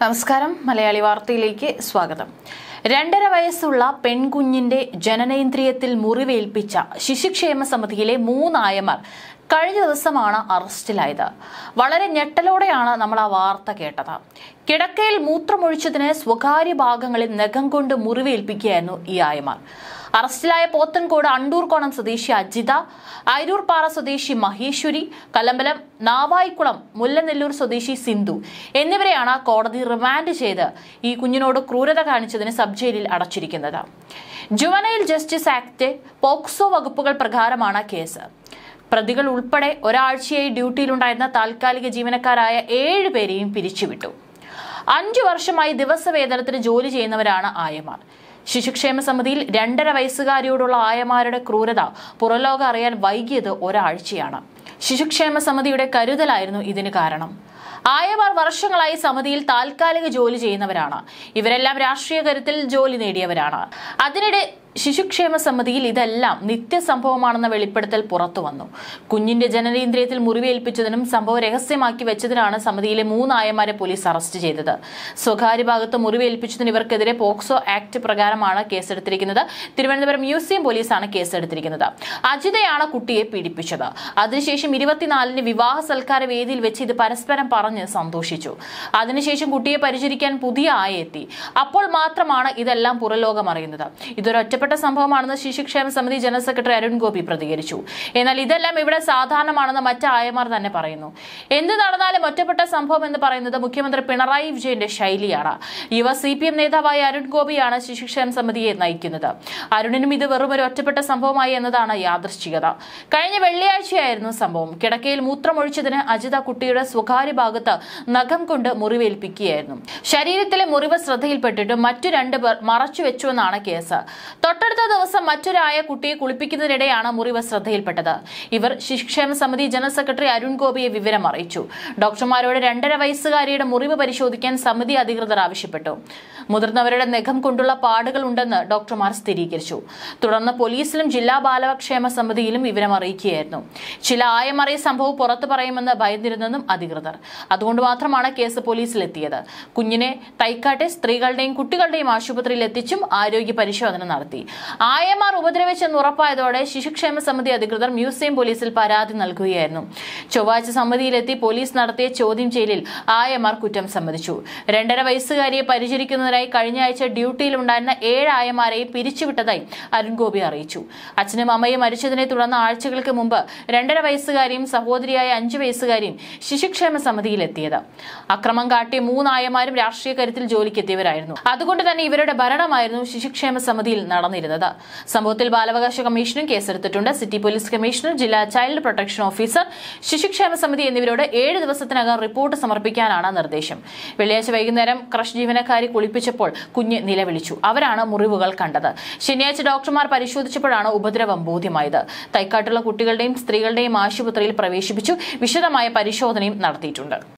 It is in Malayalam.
നമസ്കാരം മലയാളി വാർത്തയിലേക്ക് സ്വാഗതം രണ്ടര വയസ്സുള്ള പെൺകുഞ്ഞിന്റെ ജനനേന്ദ്രിയത്തിൽ മുറിവേൽപ്പിച്ച ശിശുക്ഷേമ സമിതിയിലെ മൂന്നായമാർ കഴിഞ്ഞ ദിവസമാണ് അറസ്റ്റിലായത് വളരെ ഞെട്ടലോടെയാണ് നമ്മൾ ആ വാർത്ത കേട്ടത് കിടക്കയിൽ മൂത്രമൊഴിച്ചതിന് സ്വകാര്യ ഭാഗങ്ങളിൽ നഖം കൊണ്ട് മുറിവേൽപ്പിക്കുകയായിരുന്നു ഈ ആയമാർ അറസ്റ്റിലായ പോത്തൻകോട് അണ്ടൂർകോണം സ്വദേശി അജിത അരൂർപാറ സ്വദേശി മഹേശ്വരി കലമ്പലം നാവായിക്കുളം മുല്ലനെല്ലൂർ സ്വദേശി സിന്ധു എന്നിവരെയാണ് കോടതി റിമാൻഡ് ചെയ്ത് ഈ കുഞ്ഞിനോട് ക്രൂരത കാണിച്ചതിന് സബ് ജയിലിൽ അടച്ചിരിക്കുന്നത് ജുവനൈൽ ജസ്റ്റിസ് ആക്ട് പോക്സോ വകുപ്പുകൾ പ്രകാരമാണ് കേസ് പ്രതികൾ ഉൾപ്പെടെ ഒരാഴ്ചയായി ഡ്യൂട്ടിയിലുണ്ടായിരുന്ന താൽക്കാലിക ജീവനക്കാരായ ഏഴ് പേരെയും പിരിച്ചുവിട്ടു അഞ്ചു വർഷമായി ദിവസവേതനത്തിന് ജോലി ചെയ്യുന്നവരാണ് ആയമാർ ശിശുക്ഷേമ സമിതിയിൽ രണ്ടര വയസ്സുകാരിയോടുള്ള ആയമാരുടെ ക്രൂരത പുറലോകം അറിയാൻ വൈകിയത് ഒരാഴ്ചയാണ് ശിശുക്ഷേമ സമിതിയുടെ കരുതലായിരുന്നു ഇതിന് കാരണം ആയമാർ വർഷങ്ങളായി സമിതിയിൽ താൽക്കാലിക ജോലി ചെയ്യുന്നവരാണ് ഇവരെല്ലാം രാഷ്ട്രീയ കരുത്തിൽ ജോലി നേടിയവരാണ് അതിനിടെ ശിശുക്ഷേമ സമിതിയിൽ ഇതെല്ലാം നിത്യസംഭവമാണെന്ന വെളിപ്പെടുത്തൽ പുറത്തു വന്നു കുഞ്ഞിന്റെ ജനനേന്ദ്രിയത്തിൽ മുറിവേൽപ്പിച്ചതിനും സംഭവം രഹസ്യമാക്കി വെച്ചതിനാണ് സമിതിയിലെ മൂന്നായമാരെ പോലീസ് അറസ്റ്റ് ചെയ്തത് സ്വകാര്യ ഭാഗത്ത് മുറിവേൽപ്പിച്ചതിന് ഇവർക്കെതിരെ പോക്സോ ആക്ട് പ്രകാരമാണ് കേസെടുത്തിരിക്കുന്നത് തിരുവനന്തപുരം മ്യൂസിയം പോലീസാണ് കേസെടുത്തിരിക്കുന്നത് അജിതയാണ് കുട്ടിയെ പീഡിപ്പിച്ചത് അതിനുശേഷം ഇരുപത്തിനാലിന് വിവാഹ സൽക്കാര വേദിയിൽ വെച്ച് ഇത് പരസ്പരം പറഞ്ഞ് സന്തോഷിച്ചു അതിനുശേഷം കുട്ടിയെ പരിചരിക്കാൻ പുതിയ ആയെത്തി അപ്പോൾ മാത്രമാണ് ഇതെല്ലാം പുറലോകം അറിയുന്നത് ഇതൊരു പ്രധാനപ്പെട്ട സംഭവമാണെന്ന് ശിശുക്ഷേമ സമിതി ജനറൽ സെക്രട്ടറി അരുൺ ഗോപി പ്രതികരിച്ചു എന്നാൽ ഇതെല്ലാം ഇവിടെ സാധാരണമാണെന്ന് മറ്റ് ആയമാർ തന്നെ പറയുന്നു എന്ത് നടന്നാലും ഒറ്റപ്പെട്ട സംഭവം എന്ന് പറയുന്നത് മുഖ്യമന്ത്രി പിണറായി വിജയന്റെ ശൈലിയാണ് യുവ സി പി എം നേതാവായ അരുൺ ഗോപിയാണ് ശിശുക്ഷേമ സമിതിയെ നയിക്കുന്നത് അരുണിനും ഇത് വെറും ഒരു ഒറ്റപ്പെട്ട സംഭവമായി എന്നതാണ് യാദൃശ്ചികത കഴിഞ്ഞ വെള്ളിയാഴ്ചയായിരുന്നു സംഭവം കിടക്കയിൽ മൂത്രമൊഴിച്ചതിന് അജിത കുട്ടിയുടെ സ്വകാര്യ ഭാഗത്ത് നഖം കൊണ്ട് മുറിവേൽപ്പിക്കുകയായിരുന്നു ശരീരത്തിലെ മുറിവ് ശ്രദ്ധയിൽപ്പെട്ടിട്ടും മറ്റു രണ്ട് പേർ കേസ് തൊട്ടടുത്ത ദിവസം മറ്റൊരായ കുട്ടിയെ കുളിപ്പിക്കുന്നതിനിടെയാണ് മുറിവ് ശ്രദ്ധയിൽപ്പെട്ടത് ഇവർ ശിശുക്ഷേമ സമിതി ജനറൽ സെക്രട്ടറി അരുൺ ഗോപിയെ വിവരം അറിയിച്ചു ഡോക്ടർമാരോട് രണ്ടര വയസ്സുകാരിയുടെ മുറിവ് പരിശോധിക്കാൻ സമിതി അധികൃതർ ആവശ്യപ്പെട്ടു മുതിർന്നവരുടെ നഖം കൊണ്ടുള്ള പാടുകൾ ഉണ്ടെന്ന് ഡോക്ടർമാർ സ്ഥിരീകരിച്ചു തുടർന്ന് പോലീസിലും ജില്ലാ ബാലക്ഷേമ സമിതിയിലും വിവരം അറിയിക്കുകയായിരുന്നു ചില ആയമറിയ സംഭവം പുറത്തു പറയുമെന്ന് ഭയന്നിരുന്നെന്നും അധികൃതർ അതുകൊണ്ട് മാത്രമാണ് കേസ് പോലീസിലെത്തിയത് കുഞ്ഞിനെ തൈക്കാട്ടെ സ്ത്രീകളുടെയും കുട്ടികളുടെയും ആശുപത്രിയിൽ എത്തിച്ചും ആരോഗ്യ പരിശോധന നടത്തി ആയമാർ ഉപദ്രവിച്ചെന്ന് ഉറപ്പായതോടെ ശിശുക്ഷേമ സമിതി അധികൃതർ മ്യൂസിയം പോലീസിൽ പരാതി നൽകുകയായിരുന്നു ചൊവ്വാഴ്ച സമിതിയിലെത്തി പോലീസ് നടത്തിയ ചോദ്യം ചെയ്യലിൽ ആയമാർ കുറ്റം സമ്മതിച്ചു രണ്ടര വയസ്സുകാരിയെ പരിചരിക്കുന്നതിനായി കഴിഞ്ഞ ആഴ്ച ഡ്യൂട്ടിയിലുണ്ടായിരുന്ന ഏഴ് ആയമാരെയും പിരിച്ചുവിട്ടതായി അരുൺഗോപി അറിയിച്ചു അച്ഛനും അമ്മയും മരിച്ചതിനെ തുടർന്ന് ആഴ്ചകൾക്ക് മുമ്പ് രണ്ടര വയസ്സുകാരിയും സഹോദരിയായ അഞ്ചു വയസ്സുകാരിയും ശിശുക്ഷേമ സമിതിയിലെത്തിയത് അക്രമം കാട്ടിയ മൂന്നായമാരും രാഷ്ട്രീയ കരുത്തിൽ ജോലിക്കെത്തിയവരായിരുന്നു അതുകൊണ്ട് തന്നെ ഇവരുടെ ഭരണമായിരുന്നു ശിശുക്ഷേമ സമിതിയിൽ നടന്നത് വന്നിരുന്നത് സംഭവത്തിൽ ബാലാവകാശ കമ്മീഷനും കേസെടുത്തിട്ടുണ്ട് സിറ്റി പോലീസ് കമ്മീഷണർ ജില്ലാ ചൈൽഡ് പ്രൊട്ടക്ഷൻ ഓഫീസർ ശിശുക്ഷേമ സമിതി എന്നിവരോട് ഏഴ് ദിവസത്തിനകം റിപ്പോർട്ട് സമർപ്പിക്കാനാണ് നിർദ്ദേശം വെള്ളിയാഴ്ച വൈകുന്നേരം ക്രഷ് ജീവനക്കാരി കുളിപ്പിച്ചപ്പോൾ കുഞ്ഞ് നിലവിളിച്ചു അവരാണ് മുറിവുകൾ കണ്ടത് ശനിയാഴ്ച ഡോക്ടർമാർ പരിശോധിച്ചപ്പോഴാണ് ഉപദ്രവം ബോധ്യമായത് തൈക്കാട്ടുള്ള കുട്ടികളുടെയും സ്ത്രീകളുടെയും ആശുപത്രിയിൽ പ്രവേശിപ്പിച്ചു വിശദമായ പരിശോധനയും നടത്തിയിട്ടുണ്ട്